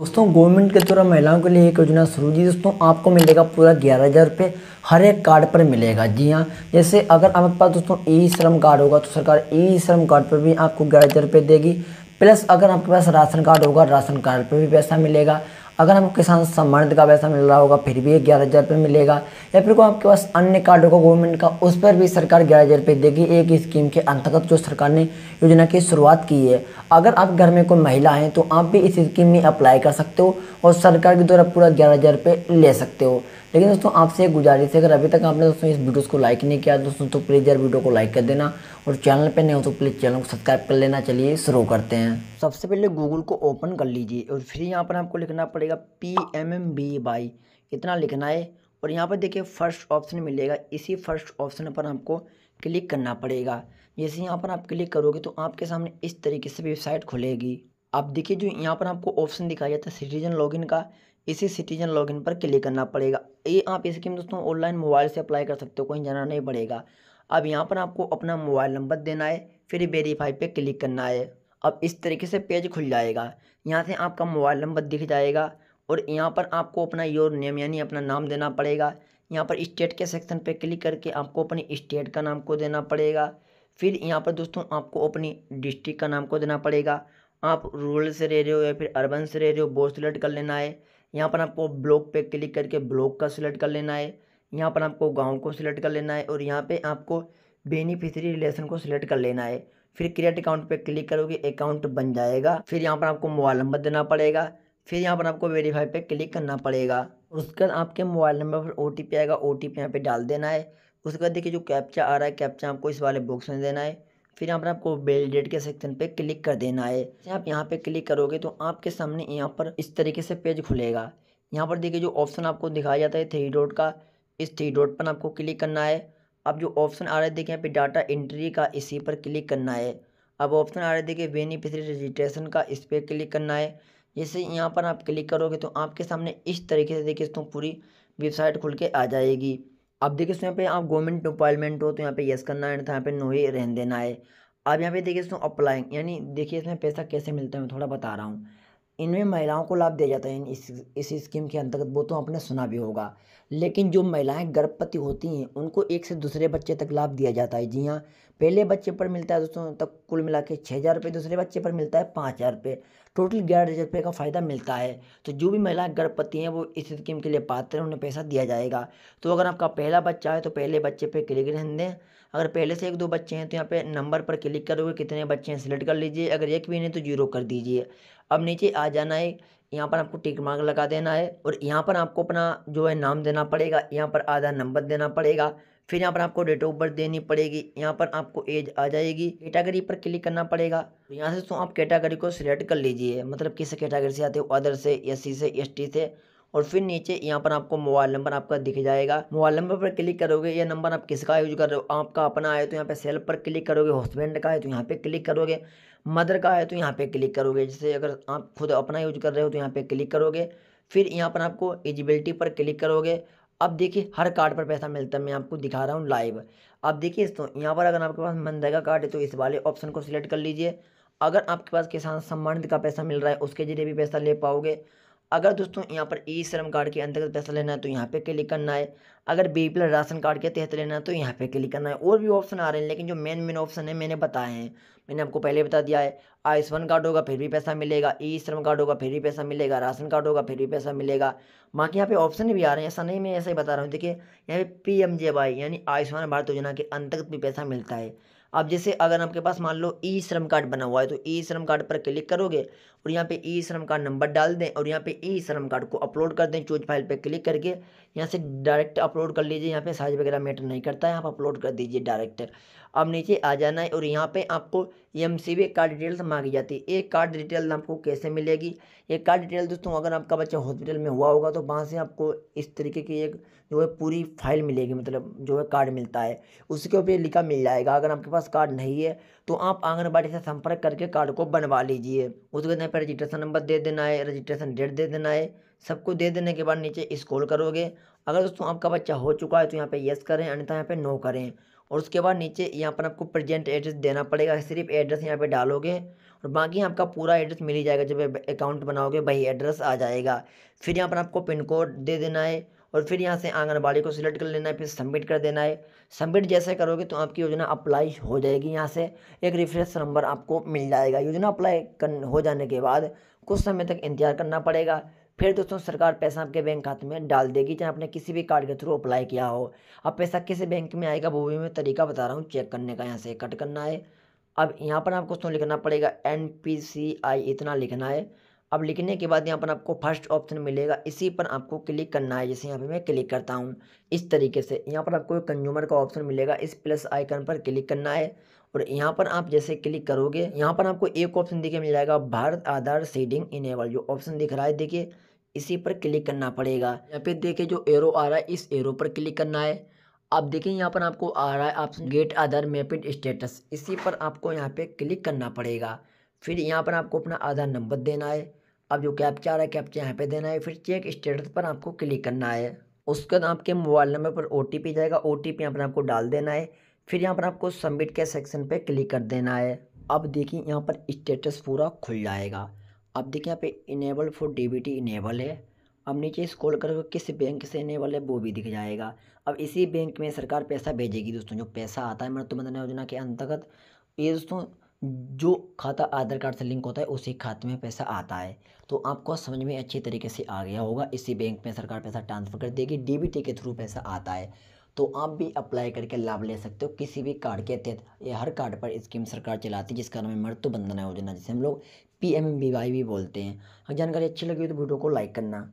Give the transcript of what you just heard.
दोस्तों गवर्नमेंट के द्वारा महिलाओं के लिए एक योजना शुरू की दोस्तों आपको मिलेगा पूरा ग्यारह हज़ार रुपये हर एक कार्ड पर मिलेगा जी हाँ जैसे अगर आपके पास दोस्तों ई श्रम कार्ड होगा तो सरकार ई श्रम कार्ड पर भी आपको ग्यारह हज़ार रुपये देगी प्लस अगर आपके पास राशन कार्ड होगा राशन कार्ड पर भी पैसा मिलेगा अगर आपको किसान सम्मान का पैसा मिल रहा होगा फिर भी एक ग्यारह हज़ार रुपये मिलेगा या फिर को आपके पास अन्य कार्ड होगा गवर्नमेंट का उस पर भी सरकार ग्यारह हज़ार रुपये देगी एक स्कीम के अंतर्गत जो सरकार ने योजना की शुरुआत की है अगर आप घर में कोई महिला हैं तो आप भी इस स्कीम में अप्लाई कर सकते हो और सरकार के द्वारा पूरा ग्यारह हज़ार रुपये ले सकते हो लेकिन दोस्तों आपसे एक गुजारिश है अगर अभी तक आपने दोस्तों इस वीडियोस को लाइक नहीं किया दोस्तों तो प्लीज़ यार वीडियो को लाइक कर देना और चैनल पे नहीं हो तो प्लीज़ चैनल को सब्सक्राइब कर लेना चलिए शुरू करते हैं सबसे पहले गूगल को ओपन कर लीजिए और फिर यहाँ पर आपको लिखना पड़ेगा P M M B Y इतना लिखना है और यहाँ पर देखिए फर्स्ट ऑप्शन मिलेगा इसी फर्स्ट ऑप्शन पर आपको क्लिक करना पड़ेगा जैसे यहाँ पर आप क्लिक करोगे तो आपके सामने इस तरीके से वेबसाइट खुलेगी आप देखिए जो यहाँ पर आपको ऑप्शन दिखाया जाता है सिटीजन लॉगिन का इसी सिटीजन लॉगिन पर क्लिक करना पड़ेगा ये आप इसके स्कीम दोस्तों ऑनलाइन मोबाइल से अप्लाई कर सकते हो कहीं जाना नहीं पड़ेगा अब यहाँ पर आपको अपना मोबाइल नंबर देना है फिर वेरीफाई पे क्लिक करना है अब इस तरीके से पेज खुल जाएगा यहाँ से आपका मोबाइल नंबर दिख जाएगा और यहाँ पर आपको अपना योर नेम यानी अपना नाम देना पड़ेगा यहाँ पर स्टेट के सेक्शन पर क्लिक करके आपको अपने स्टेट का नाम को देना पड़ेगा फिर यहाँ पर दोस्तों आपको अपनी डिस्ट्रिक्ट का नाम को देना पड़ेगा आप रूरल से रह रहे हो या फिर अर्बन से रह रहे हो बोर्ड सेलेक्ट कर लेना है यहाँ पर आपको ब्लॉक पे क्लिक करके ब्लॉक का सिलेक्ट कर लेना है यहाँ पर आपको गांव को सिलेक्ट कर लेना है और यहाँ पे आपको बेनिफिशरी रिलेशन को सिलेक्ट कर लेना है फिर क्रिएट अकाउंट पे क्लिक करोगे अकाउंट बन जाएगा फिर यहाँ पर आपको मोबाइल नंबर देना पड़ेगा फिर यहाँ पर आपको वेरीफाई पे क्लिक करना पड़ेगा उसके बाद आपके मोबाइल नंबर पर ओ आएगा ओ टी यहाँ पर डाल देना है उसके बाद देखिए जो कैप्चा आ रहा है कैप्चा आपको इस वाले बॉक्स में देना है फिर यहाँ पर आपको बेल डेट के सेक्शन पे क्लिक कर देना है जैसे आप यहाँ पे क्लिक करोगे तो आपके सामने यहाँ पर इस तरीके से पेज खुलेगा यहाँ पर देखिए जो ऑप्शन आपको दिखाया जाता है थ्री डॉट का इस थ्री डॉट पर आपको क्लिक करना है अब जो ऑप्शन आ रहा है देखिए यहाँ पे डाटा एंट्री का इसी पर क्लिक करना है अब ऑप्शन आ रहा है देखिए बेनिफिशरी रजिस्ट्रेशन का इस पर क्लिक करना है जैसे यहाँ पर आप क्लिक करोगे तो आपके सामने इस तरीके से देखिए दोस्तों पूरी वेबसाइट खुल के आ जाएगी अब देखिए दोस्तों यहाँ पे आप गवर्नमेंट अपॉइंटमेंट हो तो यहाँ पे येस करना है तो यहाँ पे नो ही रहने देना है अब यहाँ पे देखिए दोस्तों अप्लाइंग यानी देखिए इसमें पैसा कैसे मिलता है मैं थोड़ा बता रहा हूँ इनमें महिलाओं को लाभ दिया जाता है इस इस स्कीम के अंतर्गत वो तो आपने सुना भी होगा लेकिन जो महिलाएं गर्भवती होती हैं उनको एक से दूसरे बच्चे तक लाभ दिया जाता है जी हाँ पहले बच्चे पर मिलता है दोस्तों तक कुल मिला के छः हज़ार रुपये दूसरे बच्चे पर मिलता है पाँच हज़ार रुपये टोटल ग्यारह हज़ार रुपये का फ़ायदा मिलता है तो जो भी महिलाएं गर्भपति हैं वो इस स्कीम के लिए पात्र हैं उन्हें पैसा दिया जाएगा तो अगर आपका पहला बच्चा है तो पहले बच्चे पे क्लिक रहने दें अगर पहले से एक दो बच्चे हैं तो यहाँ पे नंबर पर क्लिक करोगे कितने बच्चे हैं सिलेक्ट कर लीजिए अगर एक भी नहीं तो जीरो कर दीजिए अब नीचे आ जाना है यहाँ पर आपको टिक मार्क लगा देना है और यहाँ पर आपको अपना जो है नाम देना पड़ेगा यहाँ पर आधार नंबर देना पड़ेगा फिर यहाँ पर आपको डेट ऑफ बर्थ देनी पड़ेगी यहाँ पर आपको एज आ जाएगी कैटेगरी पर क्लिक करना पड़ेगा तो यहाँ से तो आप कैटेगरी को सिलेक्ट कर लीजिए मतलब किस कैटेगरी से आते हो अदर से एस से एस से और फिर नीचे यहाँ पर आपको मोबाइल नंबर आपका दिख जाएगा मोबाइल नंबर पर क्लिक करोगे ये नंबर आप किसका यूज कर रहे हो आपका अपना है तो यहाँ पे सेल्फ पर क्लिक करोगे हस्बैंड का है तो यहाँ पे क्लिक करोगे मदर का है तो यहाँ पे क्लिक करोगे जैसे अगर आप खुद अपना यूज कर रहे हो तो यहाँ पे क्लिक करोगे फिर यहाँ पर आपको एजिबिलिटी पर क्लिक करोगे अब देखिए हर कार्ड पर पैसा मिलता है मैं आपको दिखा रहा हूँ लाइव अब देखिए तो यहाँ पर अगर आपके पास मनरेगा कार्ड है तो इस वाले ऑप्शन को सिलेक्ट कर लीजिए अगर आपके पास किसान सम्मान का पैसा मिल रहा है उसके जरिए भी पैसा ले पाओगे अगर दोस्तों यहाँ पर ई श्रम कार्ड के अंतर्गत पैसा लेना है तो यहाँ पे क्लिक करना है अगर बी पी राशन कार्ड के तहत लेना है तो यहाँ पे क्लिक करना है और भी ऑप्शन आ रहे हैं लेकिन जो मेन मेन ऑप्शन है मैंने बताए हैं मैंने आपको पहले बता दिया है आयुष्मान कार्ड होगा फिर भी पैसा मिलेगा ई श्रम कार्ड होगा फिर भी पैसा मिलेगा राशन कार्ड होगा फिर भी पैसा मिलेगा बाकी यहाँ पे ऑप्शन भी आ रहे हैं ऐसा नहीं मैं ऐसा ही बता रहा हूँ देखिए यहाँ पे पी एम जे वाई यानी आयुष्मान भारत योजना के अंतर्गत भी पैसा मिलता है अब जैसे अगर आपके पास मान लो ई श्रम कार्ड बना हुआ है तो ई श्रम कार्ड पर क्लिक करोगे और यहाँ पे ई श्रम कार्ड नंबर डाल दें और यहाँ पे ई श्रम कार्ड को अपलोड कर दें चूज फाइल पे क्लिक करके यहाँ से डायरेक्ट अपलोड कर लीजिए यहाँ पे साइज वगैरह मैटर नहीं करता है आप अपलोड कर दीजिए डायरेक्ट आप नीचे आ जाना है और यहाँ पे आपको M C B card details मांगी जाती है ये कार्ड डिटेल आपको कैसे मिलेगी ये कार्ड डिटेल दोस्तों अगर आपका बच्चा हॉस्पिटल में हुआ होगा तो वहाँ से आपको इस तरीके की एक जो है पूरी फाइल मिलेगी मतलब जो है कार्ड मिलता है उसके ऊपर लिखा मिल जाएगा अगर आपके पास कार्ड नहीं है तो आप आंगनबाड़ी से संपर्क करके कार्ड को बनवा लीजिए उसके बाद यहाँ पर रजिस्ट्रेशन नंबर दे देना है रजिस्ट्रेशन डेट दे देना है सबको दे देने के बाद नीचे स्क्रॉल करोगे अगर दोस्तों आपका बच्चा हो चुका है तो यहाँ पे यस करें अन्यथा यहाँ पे नो करें और उसके बाद नीचे यहाँ पर आपको प्रेजेंट एड्रेस देना पड़ेगा सिर्फ एड्रेस यहाँ पे डालोगे और बाकी आपका पूरा एड्रेस मिल ही जाएगा जब अकाउंट बनाओगे वही एड्रेस आ जाएगा फिर यहाँ पर आपको पिन कोड दे देना है और फिर यहाँ से आंगनबाड़ी को सिलेक्ट कर लेना है फिर सबमिट कर देना है सबमिट जैसे करोगे तो आपकी योजना अप्लाई हो जाएगी यहाँ से एक रिफ्रेश नंबर आपको मिल जाएगा योजना अप्लाई कर हो जाने के बाद कुछ समय तक इंतज़ार करना पड़ेगा फिर दोस्तों सरकार पैसा आपके बैंक खाते में डाल देगी चाहे आपने किसी भी कार्ड के थ्रू अप्लाई किया हो अब पैसा किस बैंक में आएगा वो भी मैं तरीका बता रहा हूँ चेक करने का यहाँ से कट करना है अब यहाँ पर आपको दोस्तों लिखना पड़ेगा एन पी सी आई इतना लिखना है अब लिखने के बाद यहाँ पर आपको फर्स्ट ऑप्शन मिलेगा इसी पर आपको क्लिक करना है जैसे यहाँ पे मैं क्लिक करता हूँ इस तरीके से यहाँ पर आपको कंज्यूमर का ऑप्शन मिलेगा इस प्लस आइकन पर क्लिक करना है और यहाँ पर आप जैसे क्लिक करोगे यहाँ पर आपको एक ऑप्शन देखिए मिल जाएगा भारत आधार सीडिंग इनेबल जो ऑप्शन दिख रहा है देखिए इसी पर क्लिक करना पड़ेगा यहाँ पे देखिए जो एरो आ रहा है इस एरो पर क्लिक करना है आप देखें यहाँ पर आपको आ रहा है आप गेट आधार मैपिंग स्टेटस इसी पर आपको यहाँ पे क्लिक करना पड़ेगा फिर यहाँ पर आपको अपना आधार नंबर देना है अब जो कैप्चा आ रहा है कैप्चा यहाँ पे देना है फिर चेक स्टेटस पर आपको क्लिक करना है उसके बाद आपके मोबाइल नंबर पर ओ जाएगा ओ टी यहाँ पर आपको डाल देना है फिर यहाँ पर आपको सबमिट के सेक्शन पर क्लिक कर देना है अब देखिए यहाँ पर स्टेटस पूरा खुल जाएगा अब देखिए यहाँ पे इनेबल फॉर डीबीटी इनेबल है अब नीचे स्क्रॉल करोगे किस बैंक से इनेबल है वो भी दिख जाएगा अब इसी बैंक में सरकार पैसा भेजेगी दोस्तों जो पैसा आता है मृत्यु बंधन योजना के अंतर्गत ये दोस्तों जो खाता आधार कार्ड से लिंक होता है उसी खाते में पैसा आता है तो आपको समझ में अच्छी तरीके से आ गया होगा इसी बैंक में सरकार पैसा ट्रांसफ़र कर देगी टी के थ्रू पैसा आता है तो आप भी अप्लाई करके लाभ ले सकते हो किसी भी कार्ड के तहत हर कार्ड पर स्कीम सरकार चलाती है जिसका नाम है मृत्यु बंधना योजना जिसे हम लोग P M M V Y भी बोलते हैं अगर जानकारी अच्छी लगी हो तो वीडियो को लाइक करना